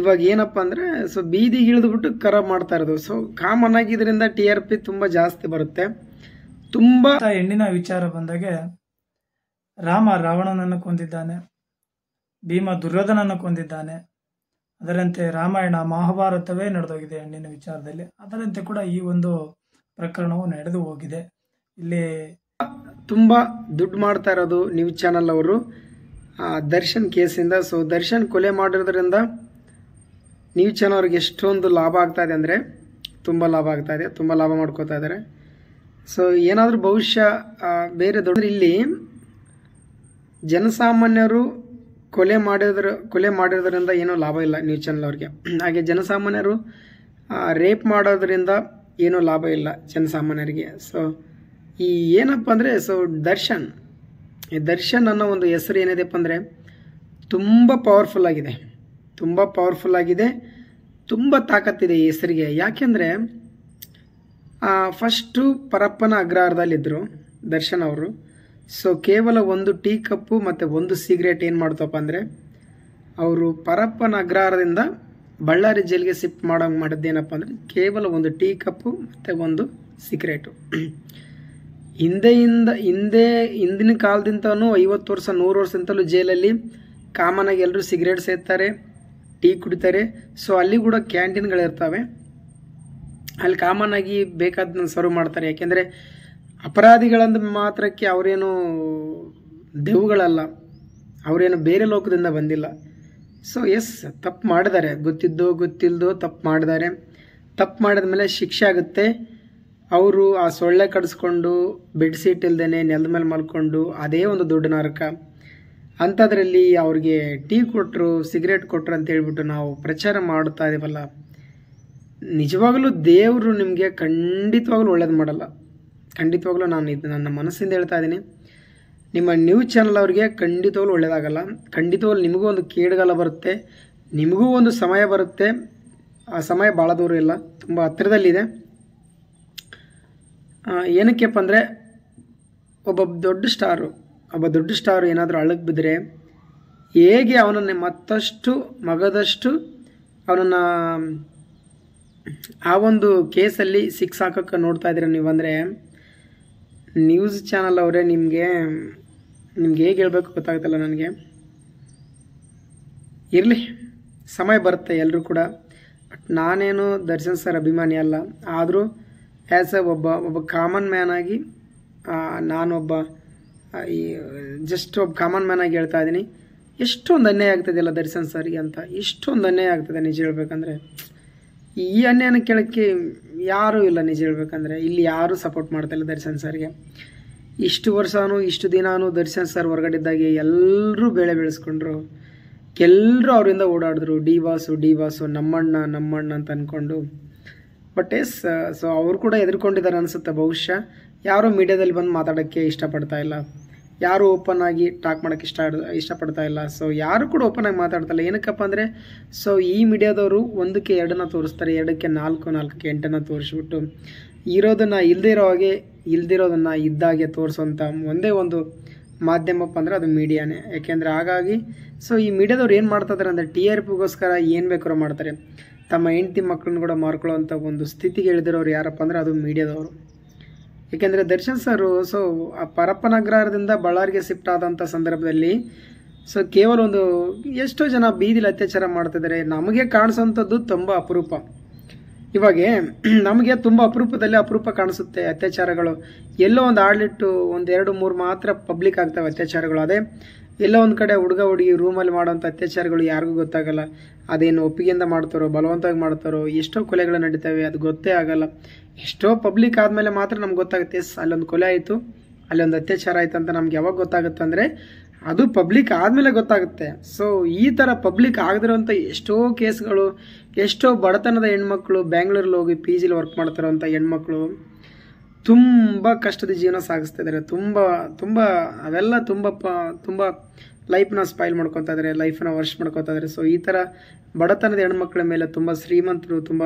ಇವಾಗ ಏನಪ್ಪ ಅಂದರೆ ಸೊ ಬೀದಿಗೆ ಇಳಿದ್ಬಿಟ್ಟು ಕರ ಮಾಡ್ತಾ ಇರೋದು ಸೊ ಕಾಮನ್ ಆಗಿದ್ದರಿಂದ ಟಿ ಆರ್ ಪಿ ತುಂಬ ಜಾಸ್ತಿ ಬರುತ್ತೆ ತುಂಬ ಹೆಣ್ಣಿನ ವಿಚಾರ ಬಂದಾಗೆ ರಾಮ ರಾವಣನನ್ನು ಕೊಂದಿದ್ದಾನೆ ಭೀಮ ದುರ್ಯೋಧನನ್ನು ಕೊಂದಿದ್ದಾನೆ ಅದರಂತೆ ರಾಮಾಯಣ ಮಹಾಭಾರತವೇ ನಡೆದೋಗಿದೆ ಹೆಣ್ಣಿನ ವಿಚಾರದಲ್ಲಿ ಅದರಂತೆ ಕೂಡ ಈ ಒಂದು ಪ್ರಕರಣವು ನಡೆದು ಹೋಗಿದೆ ಇಲ್ಲಿ ತುಂಬ ದುಡ್ಡು ಮಾಡ್ತಾ ಇರೋದು ನ್ಯೂಸ್ ಚಾನಲ್ ಅವರು ದರ್ಶನ್ ಕೇಸಿಂದ ಸೊ ದರ್ಶನ್ ಕೊಲೆ ಮಾಡಿರೋದ್ರಿಂದ ನ್ಯೂ ಚಾನಲ್ ಅವ್ರಿಗೆ ಎಷ್ಟೊಂದು ಲಾಭ ಆಗ್ತಾ ಇದೆ ಅಂದರೆ ತುಂಬ ಲಾಭ ಆಗ್ತಾ ಇದೆ ತುಂಬ ಲಾಭ ಮಾಡ್ಕೋತಾ ಇದ್ದಾರೆ ಸೊ ಏನಾದರೂ ಭವಿಷ್ಯ ಬೇರೆ ದೊಡ್ಡ ಇಲ್ಲಿ ಜನಸಾಮಾನ್ಯರು ಕೊಲೆ ಮಾಡಿದ್ರ ಕೊಲೆ ಮಾಡಿರೋದ್ರಿಂದ ಏನೂ ಲಾಭ ಇಲ್ಲ ನ್ಯೂಸ್ ಚಾನಲ್ ಅವ್ರಿಗೆ ಹಾಗೆ ಜನಸಾಮಾನ್ಯರು ರೇಪ್ ಮಾಡೋದ್ರಿಂದ ಏನೂ ಲಾಭ ಇಲ್ಲ ಜನಸಾಮಾನ್ಯರಿಗೆ ಸೊ ಈ ಏನಪ್ಪ ಅಂದರೆ ಸೊ ದರ್ಶನ್ ಈ ದರ್ಶನ್ ಅನ್ನೋ ಒಂದು ಹೆಸರು ಏನಿದೆಪ್ಪ ಅಂದರೆ ತುಂಬ ಪವರ್ಫುಲ್ ಆಗಿದೆ ತುಂಬ ಪವರ್ಫುಲ್ ಆಗಿದೆ ತುಂಬ ತಾಕತ್ತಿದೆ ಈ ಹೆಸರಿಗೆ ಯಾಕೆಂದರೆ ಫಸ್ಟು ಪರಪ್ಪನ ಅಗ್ರಹಾರದಲ್ಲಿದ್ದರು ದರ್ಶನ್ ಅವರು ಸೊ ಕೇವಲ ಒಂದು ಟೀ ಕಪ್ಪು ಮತ್ತು ಒಂದು ಸಿಗರೇಟ್ ಏನು ಮಾಡ್ತಪ್ಪ ಅಂದರೆ ಅವರು ಪರಪ್ಪನ ಅಗ್ರಹಾರದಿಂದ ಬಳ್ಳಾರಿ ಜೈಲಿಗೆ ಶಿಫ್ಟ್ ಮಾಡೋಂಗೆ ಮಾಡಿದ್ದೇನಪ್ಪ ಅಂದರೆ ಕೇವಲ ಒಂದು ಟೀ ಕಪ್ಪು ಮತ್ತು ಒಂದು ಸಿಗರೇಟು ಹಿಂದೆಯಿಂದ ಹಿಂದೆ ಹಿಂದಿನ ಕಾಲದಿಂದನೂ ಐವತ್ತು ವರ್ಷ ನೂರು ವರ್ಷದಿಂದಲೂ ಜೈಲಲ್ಲಿ ಕಾಮನಾಗಿ ಎಲ್ಲರೂ ಸಿಗರೇಟ್ ಸೇರ್ತಾರೆ ಟೀ ಕುಡಿತಾರೆ ಸೊ ಅಲ್ಲಿ ಕೂಡ ಕ್ಯಾಂಟೀನ್ಗಳಿರ್ತವೆ ಅಲ್ಲಿ ಕಾಮನ್ ಆಗಿ ಬೇಕಾದನ್ನ ಸರ್ವ್ ಮಾಡ್ತಾರೆ ಯಾಕೆಂದರೆ ಅಪರಾಧಿಗಳಂದ ಮಾತ್ರಕ್ಕೆ ಅವರೇನು ದೆವುಗಳಲ್ಲ ಅವರೇನು ಬೇರೆ ಲೋಕದಿಂದ ಬಂದಿಲ್ಲ ಸೊ ಎಸ್ ತಪ್ಪು ಮಾಡಿದ್ದಾರೆ ಗೊತ್ತಿದ್ದೋ ಗೊತ್ತಿಲ್ಲದೋ ತಪ್ಪು ಮಾಡಿದ್ದಾರೆ ತಪ್ಪು ಮಾಡಿದ ಮೇಲೆ ಶಿಕ್ಷೆ ಆಗುತ್ತೆ ಅವರು ಆ ಸೊಳ್ಳೆ ಕಡಿಸ್ಕೊಂಡು ಬೆಡ್ಶೀಟ್ ಇಲ್ದೇ ನೆಲದ ಮೇಲೆ ಮಲ್ಕೊಂಡು ಅದೇ ಒಂದು ದೊಡ್ಡ ನರಕ ಅಂಥದ್ರಲ್ಲಿ ಅವ್ರಿಗೆ ಟೀ ಕೊಟ್ಟರು ಸಿಗರೇಟ್ ಕೊಟ್ಟರು ಅಂತ ಹೇಳ್ಬಿಟ್ಟು ನಾವು ಪ್ರಚಾರ ಮಾಡ್ತಾ ಇದೀವಲ್ಲ ನಿಜವಾಗಲೂ ದೇವರು ನಿಮಗೆ ಖಂಡಿತವಾಗ್ಲೂ ಒಳ್ಳೇದು ಮಾಡಲ್ಲ ಖಂಡಿತವಾಗ್ಲೂ ನಾನು ಇದು ನನ್ನ ಮನಸ್ಸಿಂದ ಹೇಳ್ತಾ ಇದ್ದೀನಿ ನಿಮ್ಮ ನ್ಯೂಸ್ ಚಾನಲ್ ಅವರಿಗೆ ಖಂಡಿತವಾಗ್ಲೂ ಒಳ್ಳೇದಾಗಲ್ಲ ಖಂಡಿತವಾಗ್ಲೂ ನಿಮಗೂ ಒಂದು ಕೇಡುಗಾಲ ಬರುತ್ತೆ ನಿಮಗೂ ಒಂದು ಸಮಯ ಬರುತ್ತೆ ಆ ಸಮಯ ಭಾಳ ದೂರ ಇಲ್ಲ ತುಂಬ ಹತ್ತಿರದಲ್ಲಿದೆ ಏನಕ್ಕೆಪ್ಪ ಅಂದರೆ ಒಬ್ಬ ದೊಡ್ಡ ಸ್ಟಾರು ಒಬ್ಬ ದೊಡ್ಡ ಸ್ಟಾರ್ ಏನಾದರೂ ಅಳಗೆ ಬಿದ್ದರೆ ಹೇಗೆ ಅವನನ್ನು ಮತ್ತಷ್ಟು ಮಗದಷ್ಟು ಅವನನ್ನು ಆ ಒಂದು ಕೇಸಲ್ಲಿ ಸಿಕ್ಸ್ ಹಾಕೋಕ್ಕೆ ನೋಡ್ತಾ ಇದ್ದೀರ ಅಂದರೆ ನ್ಯೂಸ್ ಚಾನಲ್ ಅವರೇ ನಿಮಗೆ ನಿಮ್ಗೆ ಹೇಗೆ ಹೇಳಬೇಕು ಗೊತ್ತಾಗುತ್ತಲ್ಲ ನನಗೆ ಇರಲಿ ಸಮಯ ಬರುತ್ತೆ ಎಲ್ಲರೂ ಕೂಡ ಬಟ್ ನಾನೇನು ದರ್ಶನ್ ಸರ್ ಅಭಿಮಾನಿ ಅಲ್ಲ ಆದರೂ ಆ್ಯಸ್ ಎ ಒಬ್ಬ ಒಬ್ಬ ಕಾಮನ್ ಮ್ಯಾನ್ ಆಗಿ ನಾನೊಬ್ಬ ಈ ಜಸ್ಟ್ ಒಬ್ಬ ಕಾಮನ್ ಮ್ಯಾನ್ ಆಗಿ ಹೇಳ್ತಾ ಇದ್ದೀನಿ ಎಷ್ಟೊಂದು ಅನ್ಯಾಯ ಆಗ್ತದೆಯಲ್ಲ ದರ್ಶನ್ ಸರ್ಗೆ ಅಂತ ಎಷ್ಟೊಂದು ಅನ್ಯಾಯ ಆಗ್ತದೆ ನಿಜ ಹೇಳ್ಬೇಕಂದ್ರೆ ಈ ಅನ್ಯಾಯನ ಕೇಳೋಕ್ಕೆ ಯಾರೂ ಇಲ್ಲ ನಿಜ ಹೇಳ್ಬೇಕಂದ್ರೆ ಇಲ್ಲಿ ಯಾರೂ ಸಪೋರ್ಟ್ ಇಲ್ಲ ದರ್ಶನ್ ಸರ್ಗೆ ಇಷ್ಟು ವರ್ಷವೂ ಇಷ್ಟು ದಿನಾನು ದರ್ಶನ್ ಸರ್ ಹೊರಗಡೆ ಇದ್ದಾಗೆ ಎಲ್ಲರೂ ಬೆಳೆ ಬೆಳೆಸ್ಕೊಂಡ್ರು ಎಲ್ಲರೂ ಅವರಿಂದ ಓಡಾಡಿದ್ರು ಡಿ ವಾಸು ಡಿ ವಾಸು ನಮ್ಮಣ್ಣ ನಮ್ಮಣ್ಣ ಅಂತ ಅಂದ್ಕೊಂಡು ಬಟ್ ಎಸ್ ಸೊ ಅವರು ಕೂಡ ಎದುರ್ಕೊಂಡಿದ್ದಾರೆ ಅನಿಸುತ್ತೆ ಬಹುಶಃ ಯಾರೂ ಮೀಡಿಯಾದಲ್ಲಿ ಬಂದು ಮಾತಾಡೋಕ್ಕೆ ಇಷ್ಟಪಡ್ತಾ ಇಲ್ಲ ಯಾರು ಓಪನ್ ಆಗಿ ಟಾಕ್ ಮಾಡೋಕೆ ಇಷ್ಟ ಇಷ್ಟಪಡ್ತಾ ಇಲ್ಲ ಸೊ ಯಾರು ಕೂಡ ಓಪನ್ ಆಗಿ ಇಲ್ಲ ಏನಕ್ಕಪ್ಪ ಅಂದರೆ ಸೊ ಈ ಮೀಡಿಯಾದವರು ಒಂದಕ್ಕೆ ಎರಡನ್ನ ತೋರಿಸ್ತಾರೆ ಎರಡಕ್ಕೆ ನಾಲ್ಕು ನಾಲ್ಕಕ್ಕೆ ಎಂಟನ್ನು ತೋರಿಸ್ಬಿಟ್ಟು ಇರೋದನ್ನು ಇಲ್ಲದೇ ಇರೋ ಹಾಗೆ ಇಲ್ದಿರೋದನ್ನು ಇದ್ದಾಗೆ ತೋರಿಸೋಂಥ ಒಂದೇ ಒಂದು ಮಾಧ್ಯಮಪ್ಪ ಅಂದರೆ ಅದು ಮೀಡಿಯಾನೇ ಯಾಕೆಂದರೆ ಹಾಗಾಗಿ ಸೊ ಈ ಮೀಡಿಯಾದವ್ರು ಏನು ಮಾಡ್ತಾಯಿದ್ದಾರೆ ಅಂದರೆ ಟಿ ಆರ್ ಪಿಗೋಸ್ಕರ ಏನು ಬೇಕಾದ್ರೂ ಮಾಡ್ತಾರೆ ತಮ್ಮ ಹೆಂಡತಿ ಮಕ್ಕಳನ್ನ ಕೂಡ ಮಾರ್ಕೊಳ್ಳೋವಂಥ ಒಂದು ಸ್ಥಿತಿಗೆ ಇಳಿದಿರೋರು ಯಾರಪ್ಪ ಅಂದರೆ ಅದು ಮೀಡಿಯಾದವರು ಏಕೆಂದರೆ ದರ್ಶನ್ ಸರು ಸೊ ಆ ಪರಪ್ಪನಗ್ರಹದಿಂದ ಬಳ್ಳಾರಿಗೆ ಶಿಫ್ಟ್ ಆದಂಥ ಸಂದರ್ಭದಲ್ಲಿ ಸೊ ಕೇವಲ ಒಂದು ಎಷ್ಟೋ ಜನ ಬೀದಿಲಿ ಅತ್ಯಾಚಾರ ಮಾಡ್ತಿದ್ದಾರೆ ನಮಗೆ ಕಾಣಿಸೋಂಥದ್ದು ತುಂಬ ಅಪರೂಪ ಇವಾಗೆ ನಮಗೆ ತುಂಬ ಅಪರೂಪದಲ್ಲಿ ಅಪರೂಪ ಕಾಣಿಸುತ್ತೆ ಅತ್ಯಾಚಾರಗಳು ಎಲ್ಲೋ ಒಂದು ಆಡ್ಲಿಟ್ಟು ಒಂದೆರಡು ಮೂರು ಮಾತ್ರ ಪಬ್ಲಿಕ್ ಆಗ್ತವೆ ಅತ್ಯಾಚಾರಗಳು ಅದೇ ಎಲ್ಲೋ ಒಂದು ಕಡೆ ಹುಡುಗ ಹುಡುಗಿ ರೂಮಲ್ಲಿ ಮಾಡೋಂಥ ಅತ್ಯಾಚಾರಗಳು ಯಾರಿಗೂ ಗೊತ್ತಾಗಲ್ಲ ಅದೇನು ಒಪ್ಪಿಗೆಯಿಂದ ಮಾಡ್ತಾರೋ ಬಲವಂತವಾಗಿ ಮಾಡ್ತಾರೋ ಎಷ್ಟೋ ಕೊಲೆಗಳು ನಡೀತವೆ ಅದು ಗೊತ್ತೇ ಆಗಲ್ಲ ಎಷ್ಟೋ ಪಬ್ಲಿಕ್ ಆದಮೇಲೆ ಮಾತ್ರ ನಮ್ಗೆ ಗೊತ್ತಾಗುತ್ತೆ ಎಸ್ ಅಲ್ಲೊಂದು ಕೊಲೆ ಆಯಿತು ಅಲ್ಲೊಂದು ಅತ್ಯಾಚಾರ ಆಯಿತು ಅಂತ ನಮ್ಗೆ ಯಾವಾಗ ಗೊತ್ತಾಗುತ್ತೆ ಅಂದರೆ ಅದು ಪಬ್ಲಿಕ್ ಆದಮೇಲೆ ಗೊತ್ತಾಗುತ್ತೆ ಸೊ ಈ ಥರ ಪಬ್ಲಿಕ್ ಆಗದಿರೋಂಥ ಎಷ್ಟೋ ಕೇಸ್ಗಳು ಎಷ್ಟೋ ಬಡತನದ ಹೆಣ್ಮಕ್ಳು ಬ್ಯಾಂಗ್ಳೂರಲ್ಲಿ ಹೋಗಿ ಪಿ ಜಿಲಿ ವರ್ಕ್ ಮಾಡ್ತಾರೋಂಥ ಹೆಣ್ಮಕ್ಳು ತುಂಬ ಕಷ್ಟದ ಜೀವನ ಸಾಗಿಸ್ತಾ ಇದ್ದಾರೆ ತುಂಬ ತುಂಬ ಅವೆಲ್ಲ ತುಂಬ ಪ ತುಂಬ ಲೈಫ್ನ ಸ್ಪೈಲ್ ಮಾಡ್ಕೊತಾ ಇದ್ದಾರೆ ಲೈಫನ್ನ ವರ್ಷ ಮಾಡ್ಕೊತಾ ಇದ್ದಾರೆ ಸೊ ಈ ಥರ ಬಡತನದ ಹೆಣ್ಮಕ್ಳ ಮೇಲೆ ತುಂಬ ಶ್ರೀಮಂತರು ತುಂಬ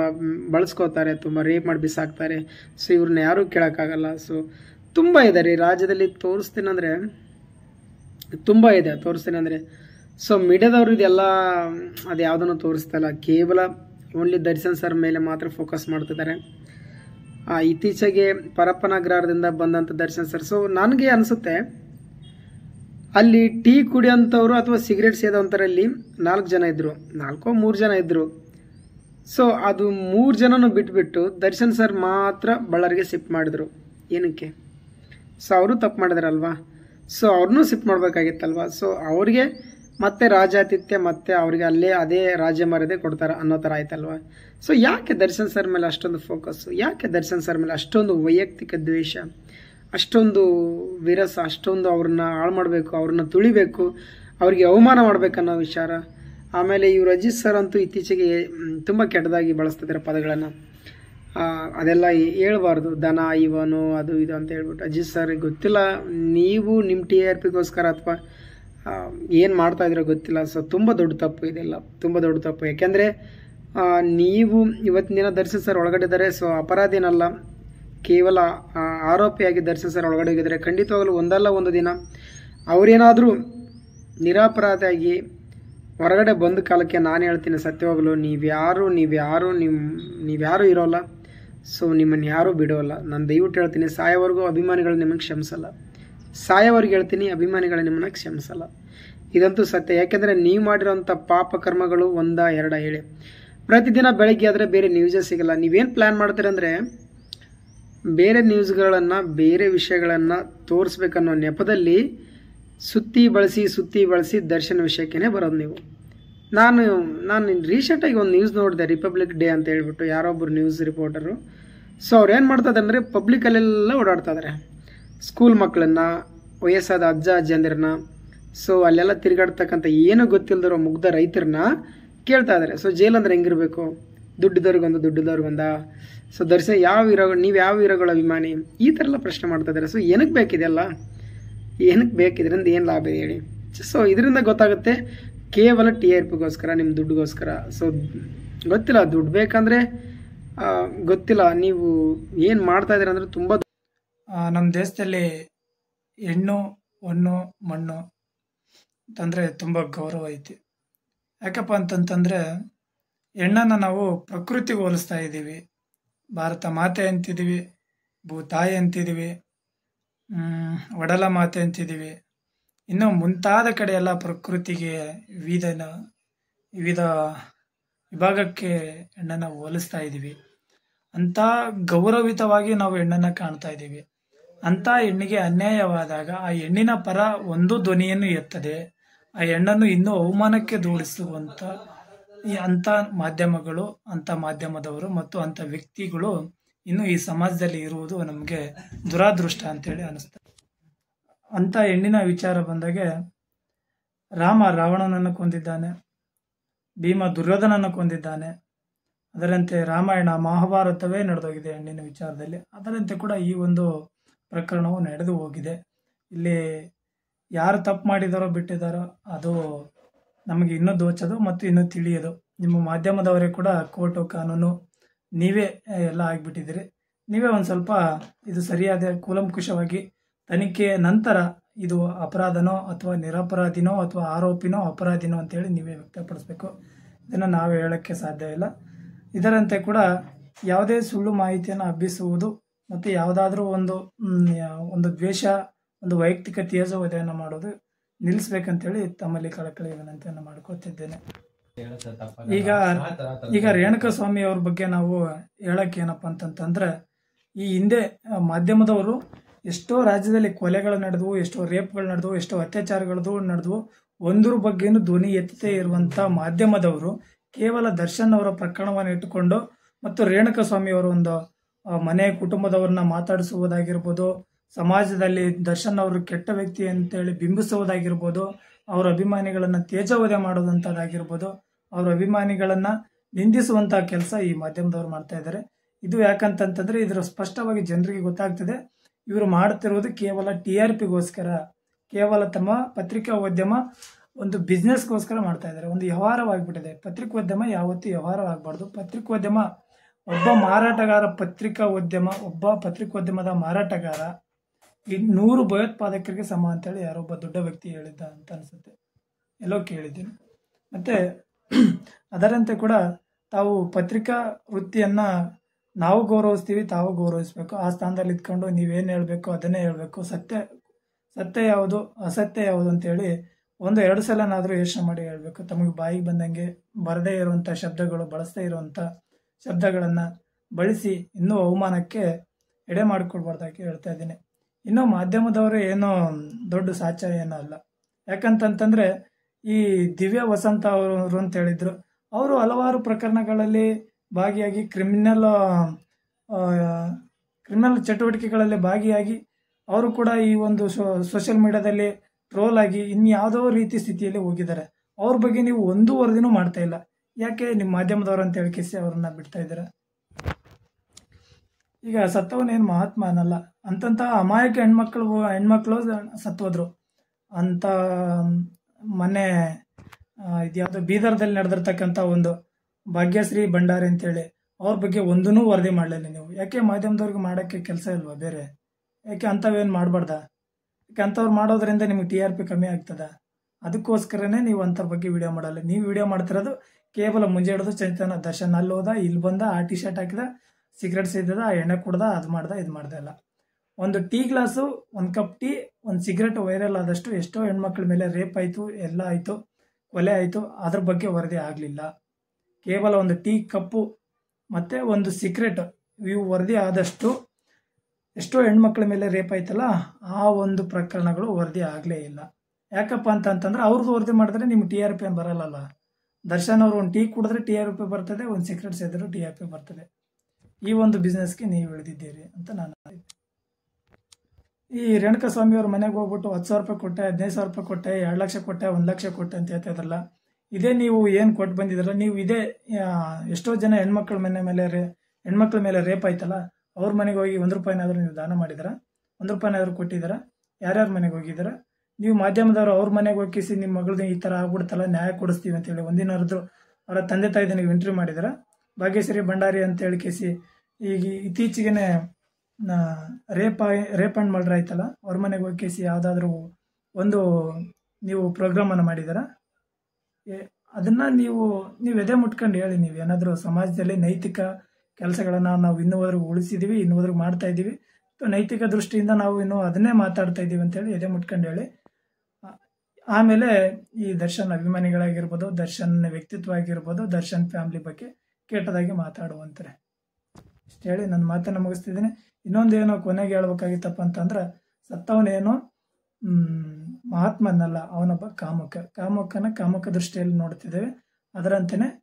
ಬಳಸ್ಕೋತಾರೆ ತುಂಬ ರೇಪ್ ಮಾಡಿ ಬಿಸಾಕ್ತಾರೆ ಸೊ ಇವ್ರನ್ನ ಯಾರೂ ಕೇಳೋಕ್ಕಾಗಲ್ಲ ಸೊ ತುಂಬ ಇದೆ ರೀ ರಾಜ್ಯದಲ್ಲಿ ತೋರಿಸ್ತೀನಂದರೆ ತುಂಬ ಇದೆ ತೋರಿಸ್ತೀನಿ ಅಂದರೆ ಸೊ ಮೀಡಿಯಾದವ್ರು ಇದೆಲ್ಲ ಅದು ಯಾವುದನ್ನು ತೋರಿಸ್ತಾ ಇಲ್ಲ ಕೇವಲ ಓನ್ಲಿ ದರ್ಶನ್ ಸರ್ ಮೇಲೆ ಮಾತ್ರ ಫೋಕಸ್ ಮಾಡ್ತಿದ್ದಾರೆ ಇತ್ತೀಚೆಗೆ ಗ್ರಹದಿಂದ ಬಂದಂಥ ದರ್ಶನ್ ಸರ್ ಸೊ ನನಗೆ ಅನಿಸುತ್ತೆ ಅಲ್ಲಿ ಟೀ ಕುಡಿಯೋಂಥವ್ರು ಅಥವಾ ಸಿಗರೇಟ್ ಸೇದೋಂಥರಲ್ಲಿ ನಾಲ್ಕು ಜನ ಇದ್ದರು ನಾಲ್ಕೋ ಮೂರು ಜನ ಇದ್ದರು ಸೊ ಅದು ಮೂರು ಜನನೂ ಬಿಟ್ಬಿಟ್ಟು ದರ್ಶನ್ ಸರ್ ಮಾತ್ರ ಬಳ್ಳಾರಿಗೆ ಶಿಫ್ಟ್ ಮಾಡಿದ್ರು ಏನಕ್ಕೆ ಸೊ ಅವರು ತಪ್ಪು ಮಾಡಿದಾರಲ್ವಾ ಸೊ ಅವ್ರನ್ನೂ ಶಿಫ್ಟ್ ಮಾಡಬೇಕಾಗಿತ್ತಲ್ವ ಸೊ ಅವ್ರಿಗೆ ಮತ್ತೆ ರಾಜಾತಿಥ್ಯ ಮತ್ತೆ ಅವ್ರಿಗೆ ಅಲ್ಲೇ ಅದೇ ರಾಜ್ಯ ಮರ್ಯಾದೆ ಕೊಡ್ತಾರೆ ಅನ್ನೋ ಥರ ಆಯ್ತಲ್ವಾ ಸೊ ಯಾಕೆ ದರ್ಶನ್ ಸರ್ ಮೇಲೆ ಅಷ್ಟೊಂದು ಫೋಕಸ್ಸು ಯಾಕೆ ದರ್ಶನ್ ಸರ್ ಮೇಲೆ ಅಷ್ಟೊಂದು ವೈಯಕ್ತಿಕ ದ್ವೇಷ ಅಷ್ಟೊಂದು ವಿರಸ ಅಷ್ಟೊಂದು ಅವ್ರನ್ನ ಹಾಳು ಮಾಡಬೇಕು ಅವ್ರನ್ನ ತುಳಿಬೇಕು ಅವ್ರಿಗೆ ಅವಮಾನ ಮಾಡಬೇಕನ್ನೋ ವಿಚಾರ ಆಮೇಲೆ ಇವ್ರು ಅಜಿತ್ ಸರ್ ಅಂತೂ ಇತ್ತೀಚೆಗೆ ತುಂಬ ಕೆಟ್ಟದಾಗಿ ಬಳಸ್ತಿದ್ದಾರೆ ಪದಗಳನ್ನು ಅದೆಲ್ಲ ಹೇಳಬಾರ್ದು ದನ ಇವನು ಅದು ಇದು ಅಂತ ಹೇಳ್ಬಿಟ್ಟು ಅಜಿತ್ ಸರ್ ಗೊತ್ತಿಲ್ಲ ನೀವು ನಿಮ್ಮ ಟಿ ಆರ್ ಪಿಗೋಸ್ಕರ ಅಥವಾ ಏನು ಮಾಡ್ತಾ ಇದ್ರೆ ಗೊತ್ತಿಲ್ಲ ಸೊ ತುಂಬ ದೊಡ್ಡ ತಪ್ಪು ಇದೆಲ್ಲ ತುಂಬ ದೊಡ್ಡ ತಪ್ಪು ಯಾಕೆಂದರೆ ನೀವು ಇವತ್ತಿನ ದಿನ ದರ್ಶನ್ ಸರ್ ಒಳಗಡೆ ಸೊ ಅಪರಾಧಿನಲ್ಲ ಕೇವಲ ಆರೋಪಿಯಾಗಿ ದರ್ಶನ್ ಸರ್ ಒಳಗಡೆ ಹೋಗಿದ್ದಾರೆ ಖಂಡಿತವಾಗಲು ಒಂದಲ್ಲ ಒಂದು ದಿನ ಅವರೇನಾದರೂ ನಿರಾಪರಾಧಿಯಾಗಿ ಹೊರಗಡೆ ಬಂದ ಕಾಲಕ್ಕೆ ನಾನು ಹೇಳ್ತೀನಿ ಸತ್ಯವಾಗಲು ನೀವ್ಯಾರು ನೀವ್ಯಾರು ನಿಮ್ಮ ನೀವ್ಯಾರು ಇರೋಲ್ಲ ಸೊ ನಿಮ್ಮನ್ನು ಯಾರೂ ಬಿಡೋಲ್ಲ ನಾನು ದಯವಿಟ್ಟು ಹೇಳ್ತೀನಿ ಸಾಯವರೆಗೂ ಅಭಿಮಾನಿಗಳು ನಿಮಗೆ ಕ್ಷಮಿಸಲ್ಲ ಸಾಯೋವರೆಗೆ ಹೇಳ್ತೀನಿ ಅಭಿಮಾನಿಗಳ ನಿಮ್ಮನ್ನ ಕ್ಷಮಿಸಲ್ಲ ಇದಂತೂ ಸತ್ಯ ಯಾಕೆಂದರೆ ನೀವು ಮಾಡಿರೋಂಥ ಪಾಪ ಕರ್ಮಗಳು ಒಂದ ಎರಡ ಹೇಳಿ ಪ್ರತಿದಿನ ಬೆಳಗ್ಗೆ ಆದರೆ ಬೇರೆ ನ್ಯೂಸೇ ಸಿಗಲ್ಲ ನೀವೇನು ಪ್ಲ್ಯಾನ್ ಮಾಡ್ತೀರಂದರೆ ಬೇರೆ ನ್ಯೂಸ್ಗಳನ್ನು ಬೇರೆ ವಿಷಯಗಳನ್ನು ತೋರಿಸ್ಬೇಕನ್ನೋ ನೆಪದಲ್ಲಿ ಸುತ್ತಿ ಬಳಸಿ ಸುತ್ತಿ ಬಳಸಿ ದರ್ಶನ ವಿಷಯಕ್ಕೇ ಬರೋದು ನೀವು ನಾನು ನಾನು ರೀಸೆಂಟಾಗಿ ಒಂದು ನ್ಯೂಸ್ ನೋಡಿದೆ ರಿಪಬ್ಲಿಕ್ ಡೇ ಅಂತ ಹೇಳ್ಬಿಟ್ಟು ಯಾರೊಬ್ಬರು ನ್ಯೂಸ್ ರಿಪೋರ್ಟರು ಸೊ ಅವ್ರು ಏನು ಮಾಡ್ತಾ ಇದ್ದಾರೆ ಅಂದರೆ ಪಬ್ಲಿಕಲ್ಲೆಲ್ಲ ಓಡಾಡ್ತಾ ಇದಾರೆ ಸ್ಕೂಲ್ ಮಕ್ಕಳನ್ನ ವಯಸ್ಸಾದ ಅಜ್ಜ ಅಜ್ಜಂದಿರನ್ನ ಸೊ ಅಲ್ಲೆಲ್ಲ ತಿರುಗಾಡ್ತಕ್ಕಂಥ ಏನೂ ಗೊತ್ತಿಲ್ಲದಿರೋ ಮುಗ್ಧ ರೈತರನ್ನ ಕೇಳ್ತಾ ಇದ್ದಾರೆ ಸೊ ಜೈಲಂದ್ರೆ ಹೆಂಗಿರಬೇಕು ದುಡ್ಡಿದವ್ರಿಗೊಂದು ದುಡ್ಡಿದವ್ರಿಗೊಂದ ಸೊ ದರ್ಶನ ಯಾವ ಹೀರೋ ನೀವು ಯಾವ ಹೀರೋಗಳ ಅಭಿಮಾನಿ ಈ ಥರ ಎಲ್ಲ ಪ್ರಶ್ನೆ ಮಾಡ್ತಾ ಇದ್ದಾರೆ ಸೊ ಏನಕ್ಕೆ ಬೇಕಿದೆಯಲ್ಲ ಏನಕ್ಕೆ ಬೇಕಿದ್ರಿಂದ ಏನು ಲಾಭ ಇದೆ ಹೇಳಿ ಸೊ ಇದರಿಂದ ಗೊತ್ತಾಗುತ್ತೆ ಕೇವಲ ಟಿ ಆರ್ ಪಿಗೋಸ್ಕರ ನಿಮ್ಮ ದುಡ್ಡುಗೋಸ್ಕರ ಸೊ ಗೊತ್ತಿಲ್ಲ ದುಡ್ಡು ಬೇಕಂದರೆ ಗೊತ್ತಿಲ್ಲ ನೀವು ಏನು ಮಾಡ್ತಾ ಇದ್ದೀರ ತುಂಬ ನಮ್ಮ ದೇಶದಲ್ಲಿ ಹೆಣ್ಣು ಹಣ್ಣು ಮಣ್ಣು ಅಂತಂದರೆ ತುಂಬ ಗೌರವ ಐತಿ ಯಾಕಪ್ಪ ಅಂತಂತಂದರೆ ಹೆಣ್ಣನ್ನು ನಾವು ಪ್ರಕೃತಿಗೆ ಹೋಲಿಸ್ತಾ ಇದ್ದೀವಿ ಭಾರತ ಮಾತೆ ಅಂತಿದ್ದೀವಿ ಭೂತಾಯಿ ಅಂತಿದ್ದೀವಿ ಒಡಲ ಮಾತೆ ಅಂತಿದ್ದೀವಿ ಇನ್ನು ಮುಂತಾದ ಕಡೆ ಎಲ್ಲ ಪ್ರಕೃತಿಗೆ ವಿವಿಧ ವಿವಿಧ ವಿಭಾಗಕ್ಕೆ ಹೆಣ್ಣನ್ನು ಹೋಲಿಸ್ತಾ ಇದ್ದೀವಿ ಅಂಥ ಗೌರವಿತವಾಗಿ ನಾವು ಹೆಣ್ಣನ್ನು ಕಾಣ್ತಾ ಇದ್ದೀವಿ ಅಂತ ಹೆಣ್ಣಿಗೆ ಅನ್ಯಾಯವಾದಾಗ ಆ ಹೆಣ್ಣಿನ ಪರ ಒಂದು ಧ್ವನಿಯನ್ನು ಎತ್ತದೆ ಆ ಹೆಣ್ಣನ್ನು ಇನ್ನೂ ಅವಮಾನಕ್ಕೆ ಈ ಅಂಥ ಮಾಧ್ಯಮಗಳು ಅಂತ ಮಾಧ್ಯಮದವರು ಮತ್ತು ಅಂಥ ವ್ಯಕ್ತಿಗಳು ಇನ್ನು ಈ ಸಮಾಜದಲ್ಲಿ ಇರುವುದು ನಮಗೆ ದುರಾದೃಷ್ಟ ಅಂತೇಳಿ ಅನಿಸ್ತದೆ ಅಂಥ ಹೆಣ್ಣಿನ ವಿಚಾರ ಬಂದಾಗೆ ರಾಮ ರಾವಣನನ್ನು ಕೊಂದಿದ್ದಾನೆ ಭೀಮ ದುರ್ಯೋಧನನ್ನು ಕೊಂದಿದ್ದಾನೆ ಅದರಂತೆ ರಾಮಾಯಣ ಮಹಾಭಾರತವೇ ನಡೆದೋಗಿದೆ ಹೆಣ್ಣಿನ ವಿಚಾರದಲ್ಲಿ ಅದರಂತೆ ಕೂಡ ಈ ಒಂದು ಪ್ರಕರಣವು ನಡೆದು ಹೋಗಿದೆ ಇಲ್ಲಿ ಯಾರು ತಪ್ಪು ಮಾಡಿದಾರೋ ಬಿಟ್ಟಿದ್ದಾರೋ ಅದು ನಮಗೆ ಇನ್ನೂ ದೋಚೋದು ಮತ್ತು ಇನ್ನೂ ತಿಳಿಯೋದು ನಿಮ್ಮ ಮಾಧ್ಯಮದವರೇ ಕೂಡ ಕೋರ್ಟು ಕಾನೂನು ನೀವೇ ಎಲ್ಲ ಆಗಿಬಿಟ್ಟಿದ್ದೀರಿ ನೀವೇ ಒಂದು ಸ್ವಲ್ಪ ಇದು ಸರಿಯಾದ ಕೂಲಂಕುಷವಾಗಿ ತನಿಖೆಯ ನಂತರ ಇದು ಅಪರಾಧನೋ ಅಥವಾ ನಿರಪರಾಧಿನೋ ಅಥವಾ ಆರೋಪಿನೋ ಅಪರಾಧಿನೋ ಅಂತೇಳಿ ನೀವೇ ವ್ಯಕ್ತಪಡಿಸ್ಬೇಕು ಇದನ್ನು ನಾವು ಹೇಳೋಕ್ಕೆ ಸಾಧ್ಯ ಇಲ್ಲ ಇದರಂತೆ ಕೂಡ ಯಾವುದೇ ಸುಳ್ಳು ಮಾಹಿತಿಯನ್ನು ಹಬ್ಬಿಸುವುದು ಮತ್ತು ಯಾವುದಾದ್ರೂ ಒಂದು ಒಂದು ದ್ವೇಷ ಒಂದು ವೈಯಕ್ತಿಕ ವಧೆಯನ್ನು ಮಾಡೋದು ನಿಲ್ಲಿಸ್ಬೇಕಂತೇಳಿ ತಮ್ಮಲ್ಲಿ ಕಳಕಳಿ ವಿನಂತಿಯನ್ನು ಮಾಡ್ಕೊತಿದ್ದೇನೆ ಈಗ ಈಗ ಸ್ವಾಮಿ ಅವ್ರ ಬಗ್ಗೆ ನಾವು ಹೇಳಕ್ಕೆ ಏನಪ್ಪ ಅಂತಂತಂದ್ರೆ ಈ ಹಿಂದೆ ಮಾಧ್ಯಮದವರು ಎಷ್ಟೋ ರಾಜ್ಯದಲ್ಲಿ ಕೊಲೆಗಳು ನಡೆದವು ಎಷ್ಟೋ ರೇಪ್ಗಳು ನಡೆದವು ಎಷ್ಟೋ ಅತ್ಯಾಚಾರಗಳದ್ದು ನಡೆದವು ಒಂದ್ರ ಬಗ್ಗೆನೂ ಧ್ವನಿ ಎತ್ತದೇ ಇರುವಂತ ಮಾಧ್ಯಮದವರು ಕೇವಲ ದರ್ಶನ್ ಅವರ ಪ್ರಕರಣವನ್ನು ಇಟ್ಟುಕೊಂಡು ಮತ್ತು ಸ್ವಾಮಿ ಅವರ ಒಂದು ಮನೆ ಕುಟುಂಬದವ್ರನ್ನ ಮಾತಾಡಿಸುವುದಾಗಿರ್ಬೋದು ಸಮಾಜದಲ್ಲಿ ದರ್ಶನ್ ಅವರು ಕೆಟ್ಟ ವ್ಯಕ್ತಿ ಅಂತೇಳಿ ಬಿಂಬಿಸುವುದಾಗಿರ್ಬೋದು ಅವರ ಅಭಿಮಾನಿಗಳನ್ನು ತೇಜವದೆ ಮಾಡೋದಂಥದ್ದಾಗಿರ್ಬೋದು ಅವರ ಅಭಿಮಾನಿಗಳನ್ನು ನಿಂದಿಸುವಂತಹ ಕೆಲಸ ಈ ಮಾಧ್ಯಮದವ್ರು ಮಾಡ್ತಾ ಇದ್ದಾರೆ ಇದು ಯಾಕಂತಂತಂದರೆ ಇದರ ಸ್ಪಷ್ಟವಾಗಿ ಜನರಿಗೆ ಗೊತ್ತಾಗ್ತದೆ ಇವರು ಮಾಡ್ತಿರುವುದು ಕೇವಲ ಟಿ ಆರ್ ಪಿಗೋಸ್ಕರ ಕೇವಲ ತಮ್ಮ ಪತ್ರಿಕಾ ಉದ್ಯಮ ಒಂದು ಬಿಸ್ನೆಸ್ಗೋಸ್ಕರ ಮಾಡ್ತಾ ಇದ್ದಾರೆ ಒಂದು ವ್ಯವಹಾರವಾಗಿಬಿಟ್ಟಿದೆ ಪತ್ರಿಕೋದ್ಯಮ ಯಾವತ್ತೂ ವ್ಯವಹಾರವಾಗಬಾರ್ದು ಪತ್ರಿಕೋದ್ಯಮ ಒಬ್ಬ ಮಾರಾಟಗಾರ ಪತ್ರಿಕಾ ಉದ್ಯಮ ಒಬ್ಬ ಪತ್ರಿಕೋದ್ಯಮದ ಮಾರಾಟಗಾರ ಈ ನೂರು ಭಯೋತ್ಪಾದಕರಿಗೆ ಸಮ ಅಂತೇಳಿ ಯಾರೊಬ್ಬ ದೊಡ್ಡ ವ್ಯಕ್ತಿ ಹೇಳಿದ್ದ ಅಂತ ಅನಿಸುತ್ತೆ ಎಲ್ಲೋ ಕೇಳಿದ್ದೀನಿ ಮತ್ತು ಅದರಂತೆ ಕೂಡ ತಾವು ಪತ್ರಿಕಾ ವೃತ್ತಿಯನ್ನು ನಾವು ಗೌರವಿಸ್ತೀವಿ ತಾವು ಗೌರವಿಸ್ಬೇಕು ಆ ಸ್ಥಾನದಲ್ಲಿ ಇದ್ಕೊಂಡು ನೀವೇನು ಹೇಳಬೇಕು ಅದನ್ನೇ ಹೇಳಬೇಕು ಸತ್ಯ ಸತ್ಯ ಯಾವುದು ಅಸತ್ಯ ಯಾವುದು ಅಂತೇಳಿ ಒಂದು ಎರಡು ಸಲನಾದರೂ ಯೋಚನೆ ಮಾಡಿ ಹೇಳಬೇಕು ತಮಗೆ ಬಾಯಿಗೆ ಬಂದಂಗೆ ಬರದೇ ಇರುವಂಥ ಶಬ್ದಗಳು ಬಳಸದೇ ಇರುವಂಥ ಶಬ್ದಗಳನ್ನು ಬಳಸಿ ಇನ್ನೂ ಅವಮಾನಕ್ಕೆ ಎಡೆ ಮಾಡಿಕೊಡ್ಬಾರ್ದಾಗಿ ಹೇಳ್ತಾ ಇದ್ದೀನಿ ಇನ್ನೂ ಮಾಧ್ಯಮದವರು ಏನೋ ದೊಡ್ಡ ಸಾಚ ಏನೋ ಅಲ್ಲ ಯಾಕಂತಂತಂದರೆ ಈ ದಿವ್ಯ ವಸಂತ ಅವರು ಅಂತ ಹೇಳಿದ್ರು ಅವರು ಹಲವಾರು ಪ್ರಕರಣಗಳಲ್ಲಿ ಭಾಗಿಯಾಗಿ ಕ್ರಿಮಿನಲ್ ಕ್ರಿಮಿನಲ್ ಚಟುವಟಿಕೆಗಳಲ್ಲಿ ಭಾಗಿಯಾಗಿ ಅವರು ಕೂಡ ಈ ಒಂದು ಸೋಷಿಯಲ್ ಮೀಡಿಯಾದಲ್ಲಿ ಟ್ರೋಲ್ ಆಗಿ ಇನ್ಯಾವುದೋ ರೀತಿ ಸ್ಥಿತಿಯಲ್ಲಿ ಹೋಗಿದ್ದಾರೆ ಅವ್ರ ಬಗ್ಗೆ ನೀವು ಒಂದೂವರೆ ದಿನ ಮಾಡ್ತಾ ಇಲ್ಲ ಯಾಕೆ ನಿಮ್ಮ ಮಾಧ್ಯಮದವರು ಅಂತ ಹೇಳಿ ಕೆಸಿ ಅವ್ರನ್ನ ಬಿಡ್ತಾ ಇದ್ದಾರೆ ಈಗ ಸತ್ತವನೇನು ಮಹಾತ್ಮ ಅನ್ನಲ್ಲ ಅಂತಂಥ ಅಮಾಯಕ ಹೆಣ್ಮಕ್ಳು ಹೆಣ್ಮಕ್ಳು ಸತ್ತೋದ್ರು ಅಂತ ಮೊನ್ನೆ ಇದ್ಯಾವುದು ಬೀದರ್ದಲ್ಲಿ ನಡೆದಿರ್ತಕ್ಕಂಥ ಒಂದು ಭಾಗ್ಯಶ್ರೀ ಭಂಡಾರಿ ಅಂತೇಳಿ ಅವ್ರ ಬಗ್ಗೆ ಒಂದೂ ವರದಿ ಮಾಡಲಿಲ್ಲ ನೀವು ಯಾಕೆ ಮಾಧ್ಯಮದವ್ರಿಗೆ ಮಾಡೋಕ್ಕೆ ಕೆಲಸ ಇಲ್ವಾ ಬೇರೆ ಯಾಕೆ ಅಂಥವೇನು ಮಾಡಬಾರ್ದ ಯಾಕೆ ಅಂಥವ್ರು ಮಾಡೋದ್ರಿಂದ ನಿಮಗೆ ಟಿ ಆರ್ ಪಿ ಕಮ್ಮಿ ಆಗ್ತದ ಅದಕ್ಕೋಸ್ಕರನೇ ನೀವು ಅಂಥವ್ರ ಬಗ್ಗೆ ವಿಡಿಯೋ ಮಾಡಲ್ಲ ನೀವು ವಿಡಿಯೋ ಮಾಡ್ತಿರೋದು ಕೇವಲ ಮುಂಜೆ ಹಿಡಿದು ಚೈತನ್ಯ ದರ್ಶನ ಅಲ್ಲಿ ಹೋದ ಇಲ್ಲಿ ಬಂದ ಆ ಟಿ ಶರ್ಟ್ ಹಾಕಿದ ಸಿಗರೆಟ್ ಇದ್ದದ ಆ ಎಣ್ಣೆ ಕುಡ್ದ ಅದು ಮಾಡ್ದ ಇದು ಮಾಡ್ದೆ ಎಲ್ಲ ಒಂದು ಟೀ ಗ್ಲಾಸು ಒಂದು ಕಪ್ ಟೀ ಒಂದು ಸಿಗರೆಟ್ ವೈರಲ್ ಆದಷ್ಟು ಎಷ್ಟೋ ಹೆಣ್ಮಕ್ಳ ಮೇಲೆ ರೇಪ್ ಆಯಿತು ಎಲ್ಲ ಆಯಿತು ಕೊಲೆ ಆಯಿತು ಅದ್ರ ಬಗ್ಗೆ ವರದಿ ಆಗಲಿಲ್ಲ ಕೇವಲ ಒಂದು ಟೀ ಕಪ್ಪು ಮತ್ತು ಒಂದು ಸಿಗರೆಟ್ ಇವು ವರದಿ ಆದಷ್ಟು ಎಷ್ಟೋ ಹೆಣ್ಮಕ್ಳ ಮೇಲೆ ರೇಪ್ ಆಯ್ತಲ್ಲ ಆ ಒಂದು ಪ್ರಕರಣಗಳು ವರದಿ ಆಗಲೇ ಇಲ್ಲ ಯಾಕಪ್ಪ ಅಂತಂತಂದ್ರೆ ಅವ್ರದ್ದು ವರದಿ ಮಾಡಿದ್ರೆ ನಿಮ್ಗೆ ಟಿ ಆರ್ ಪಿ ಏನು ಬರಲ್ಲಲ್ಲ ದರ್ಶನ್ ಅವರು ಒಂದು ಟೀ ಕುಡಿದ್ರೆ ಟಿ ಆರ್ ಪಿ ಬರ್ತದೆ ಒಂದು ಸೀಕ್ರೆಟ್ ಸೇದ್ರೆ ಟಿ ಆರ್ ಪಿ ಬರ್ತದೆ ಈ ಒಂದು ಬಿಸ್ನೆಸ್ಗೆ ನೀವು ಇಳಿದಿದ್ದೀರಿ ಅಂತ ನಾನು ಈ ರೇಣುಕ ಸ್ವಾಮಿ ಅವ್ರ ಮನೆಗೆ ಹೋಗ್ಬಿಟ್ಟು ಹತ್ತು ಸಾವಿರ ರೂಪಾಯಿ ಕೊಟ್ಟೆ ಹದಿನೈದು ಸಾವಿರ ರೂಪಾಯಿ ಕೊಟ್ಟೆ ಎರಡು ಲಕ್ಷ ಕೊಟ್ಟೆ ಒಂದು ಲಕ್ಷ ಕೊಟ್ಟೆ ಅಂತ ಹೇಳ್ತಾ ಇದೇ ನೀವು ಏನು ಕೊಟ್ಟು ಬಂದಿದ್ರಲ್ಲ ನೀವು ಇದೇ ಎಷ್ಟೋ ಜನ ಹೆಣ್ಮಕ್ಳ ಮನೆ ಮೇಲೆ ರೇ ಹೆಣ್ಮಕ್ಳ ಮೇಲೆ ರೇಪ್ ಆಯ್ತಲ್ಲ ಅವ್ರ ಮನೆಗೆ ಹೋಗಿ ಒಂದು ರೂಪಾಯಿನಾದರೂ ನೀವು ದಾನ ಮಾಡಿದಿರಾ ಒಂದು ರೂಪಾಯಿನಾದರೂ ಕೊಟ್ಟಿದ್ದೀರಾ ಯಾರ್ಯಾರ ಮನೆಗೆ ಹೋಗಿದ್ದೀರಾ ನೀವು ಮಾಧ್ಯಮದವರು ಅವ್ರ ಮನೆಗೆ ಹೋಗಿಸಿ ನಿಮ್ಮ ಮಗಳದ್ದು ಈ ಥರ ಆಗ್ಬಿಡ್ತಲ್ಲ ನ್ಯಾಯ ಕೊಡಿಸ್ತೀವಿ ಅಂತೇಳಿ ಒಂದಿನಾದ್ರು ಅವರ ತಂದೆ ತಾಯಿ ನೀವು ಎಂಟ್ರಿ ಮಾಡಿದಾರ ಭಾಗ್ಯಶ್ರೀ ಭಂಡಾರಿ ಅಂತ ಹೇಳಿ ಕೇಸಿ ಈಗ ಇತ್ತೀಚೆಗೆ ರೇಪ್ ರೇಪ್ ಆ್ಯಂಡ್ ಮರ್ಡರ್ ಆಯ್ತಲ್ಲ ಅವ್ರ ಮನೆಗೆ ಹೋಗಿ ಯಾವುದಾದ್ರೂ ಒಂದು ನೀವು ಪ್ರೋಗ್ರಾಮನ್ನು ಮಾಡಿದರ ಅದನ್ನು ನೀವು ನೀವು ಎದೆ ಮುಟ್ಕೊಂಡು ಹೇಳಿ ನೀವು ಏನಾದರೂ ಸಮಾಜದಲ್ಲಿ ನೈತಿಕ ಕೆಲಸಗಳನ್ನು ನಾವು ಇನ್ನೂವರೆಗೂ ಉಳಿಸಿದ್ದೀವಿ ಇನ್ನೂವರೆಗೂ ಮಾಡ್ತಾ ಇದ್ದೀವಿ ನೈತಿಕ ದೃಷ್ಟಿಯಿಂದ ನಾವು ಇನ್ನೂ ಅದನ್ನೇ ಮಾತಾಡ್ತಾ ಇದ್ದೀವಿ ಅಂತೇಳಿ ಎದೆ ಮುಟ್ಕೊಂಡು ಹೇಳಿ ಆಮೇಲೆ ಈ ದರ್ಶನ್ ಅಭಿಮಾನಿಗಳಾಗಿರ್ಬೋದು ದರ್ಶನ್ ವ್ಯಕ್ತಿತ್ವ ಆಗಿರ್ಬೋದು ದರ್ಶನ್ ಫ್ಯಾಮಿಲಿ ಬಗ್ಗೆ ಕೆಟ್ಟದಾಗಿ ಮಾತಾಡುವಂತಾರೆ ಇಷ್ಟು ಹೇಳಿ ನನ್ನ ಮಾತನ್ನು ಮುಗಿಸ್ತಿದ್ದೀನಿ ಇನ್ನೊಂದೇನೋ ಕೊನೆಗೆ ಹೇಳ್ಬೇಕಾಗಿತ್ತಪ್ಪ ಅಂತಂದ್ರೆ ಸತ್ತವನೇನೋ ಮಹಾತ್ಮನಲ್ಲ ಅವನೊಬ್ಬ ಕಾಮುಕ ಕಾಮುಕನ ಕಾಮುಕ ದೃಷ್ಟಿಯಲ್ಲಿ ನೋಡ್ತಿದ್ದೇವೆ ಅದರಂತೆಯೇ